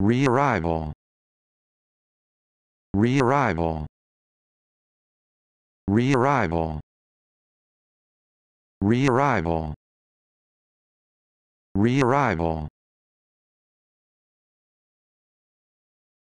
Re-arrival. Re-arrival. Re-arrival. Re-arrival. Re-arrival.